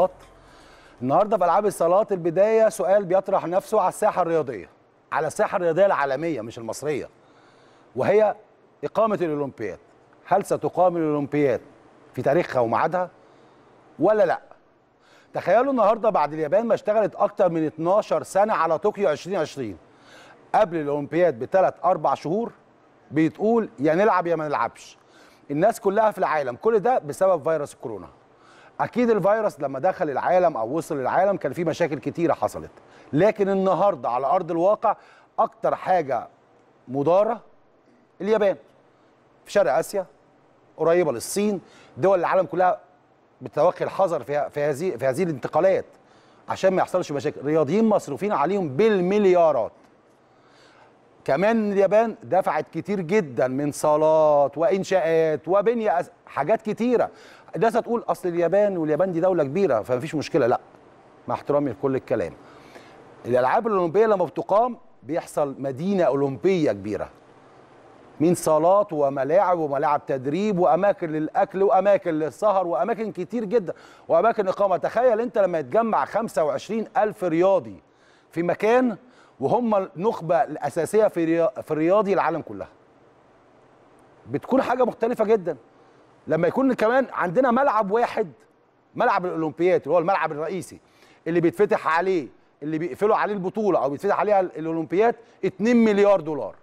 القطر النهارده في العاب الصالات البدايه سؤال بيطرح نفسه على الساحه الرياضيه على الساحه الرياضيه العالميه مش المصريه وهي اقامه الاولمبياد هل ستقام الاولمبياد في تاريخها وميعادها ولا لا تخيلوا النهارده بعد اليابان ما اشتغلت اكتر من 12 سنه على طوكيو 2020 قبل الاولمبياد بثلاث اربع شهور بتقول يا نلعب يا ما نلعبش الناس كلها في العالم كل ده بسبب فيروس الكورونا اكيد الفيروس لما دخل العالم او وصل العالم كان في مشاكل كتيره حصلت لكن النهارده على ارض الواقع اكتر حاجه مضاره اليابان في شرق اسيا قريبه للصين دول العالم كلها بتتوخي الحذر في في هذه في هذه الانتقالات عشان ما يحصلش مشاكل رياضيين مصروفين عليهم بالمليارات كمان اليابان دفعت كتير جدا من صالات وانشاءات وبنيه حاجات كتيره الناس هتقول اصل اليابان واليابان دي دوله كبيره فمفيش مشكله لا مع احترامي لكل الكلام الالعاب الاولمبيه لما بتقام بيحصل مدينه اولمبيه كبيره من صالات وملاعب وملاعب تدريب واماكن للاكل واماكن للسهر واماكن كتير جدا واماكن اقامه تخيل انت لما يتجمع 25 الف رياضي في مكان وهم النخبه الاساسيه في في الرياضي العالم كلها بتكون حاجه مختلفه جدا لما يكون كمان عندنا ملعب واحد ملعب الاولمبيات اللي هو الملعب الرئيسي اللي بيتفتح عليه اللي بيقفلوا عليه البطوله او بيتفتح عليها الاولمبيات 2 مليار دولار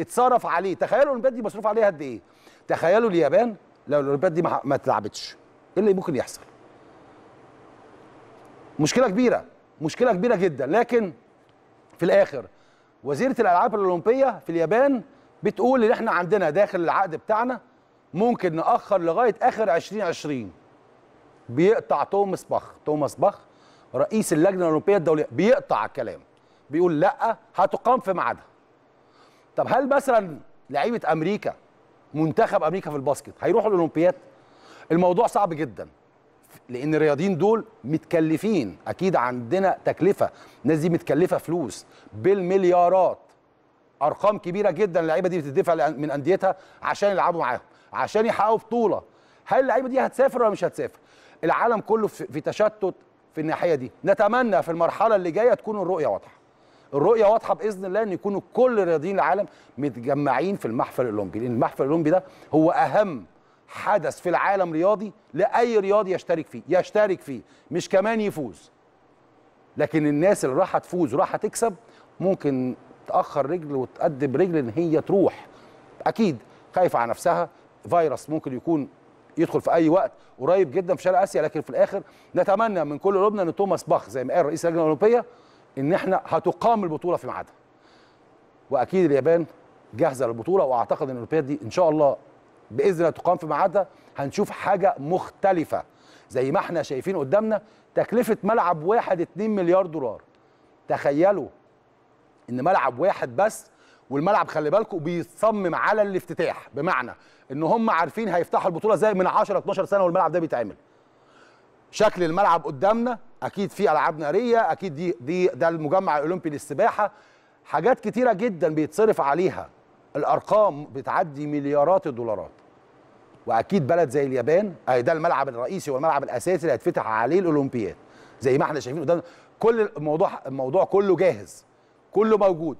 اتصرف عليه تخيلوا الاولمبيات دي مصروف عليها قد ايه تخيلوا اليابان لو الاولمبيات دي ما اتلعبتش ايه اللي ممكن يحصل مشكله كبيره مشكله كبيره جدا لكن في الاخر وزيره الالعاب الاولمبيه في اليابان بتقول ان احنا عندنا داخل العقد بتاعنا ممكن ناخر لغايه اخر 2020 بيقطع توماس باخ توماس باخ رئيس اللجنه الاوروبيه الدوليه بيقطع الكلام بيقول لا هتقام في ميعادها طب هل مثلا لعيبه امريكا منتخب امريكا في الباسكت هيروحوا الاولمبياد الموضوع صعب جدا لان الرياضيين دول متكلفين اكيد عندنا تكلفه الناس دي متكلفه فلوس بالمليارات ارقام كبيره جدا اللعيبه دي بتدفع من انديتها عشان يلعبوا معاهم عشان يحققوا بطوله هل اللعيبه دي هتسافر ولا مش هتسافر العالم كله في تشتت في الناحيه دي نتمنى في المرحله اللي جايه تكون الرؤيه واضحه الرؤيه واضحه باذن الله ان يكونوا كل رياضيين العالم متجمعين في المحفل الاولمبي لان المحفل الاولمبي ده هو اهم حدث في العالم رياضي لاي رياضي يشترك فيه يشترك فيه مش كمان يفوز لكن الناس اللي راح تفوز وراح تكسب ممكن تاخر رجل وتقدم رجل ان هي تروح اكيد خايفه على نفسها فيروس ممكن يكون يدخل في اي وقت قريب جدا في شرق اسيا لكن في الاخر نتمنى من كل قلوبنا ان توماس باخ زي ما قال رئيس اللجنه الاولمبيه ان احنا هتقام البطوله في ميعادها واكيد اليابان جاهزه للبطوله واعتقد ان الاولمبياد دي ان شاء الله باذن الله تقام في ميعادها هنشوف حاجه مختلفه زي ما احنا شايفين قدامنا تكلفه ملعب واحد 2 مليار دولار تخيلوا ان ملعب واحد بس والملعب خلي بالكم بيتصمم على الافتتاح بمعنى ان هم عارفين هيفتحوا البطوله زي من 10 12 سنه والملعب ده بيتعمل شكل الملعب قدامنا اكيد في العاب ناريه اكيد دي دي ده المجمع الاولمبي للسباحه حاجات كتيره جدا بيتصرف عليها الارقام بتعدي مليارات الدولارات واكيد بلد زي اليابان اي ده الملعب الرئيسي والملعب الاساسي اللي هيتفتح عليه الاولمبياد زي ما احنا شايفين قدامنا كل الموضوع الموضوع كله جاهز كله موجود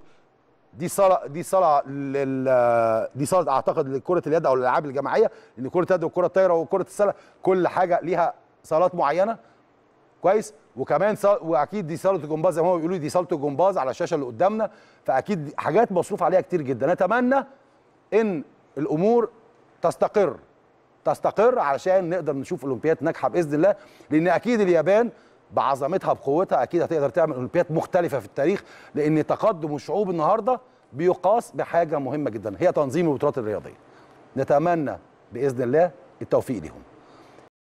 دي صاله دي صاله لل... دي صاله اعتقد لكره اليد او الالعاب الجماعيه ان كره اليد والكره الطايره وكره السله كل حاجه ليها صالات معينه كويس وكمان صال... واكيد دي صاله الجمباز زي ما هو بيقولوا دي صاله الجمباز على الشاشه اللي قدامنا فاكيد حاجات مصروف عليها كتير جدا اتمنى ان الامور تستقر تستقر علشان نقدر نشوف اولمبياد ناجحه باذن الله لان اكيد اليابان بعظمتها بقوتها اكيد هتقدر تعمل اولمبياد مختلفه في التاريخ لان تقدم الشعوب النهارده بيقاس بحاجه مهمه جدا هي تنظيم البطولات الرياضيه نتمنى باذن الله التوفيق لهم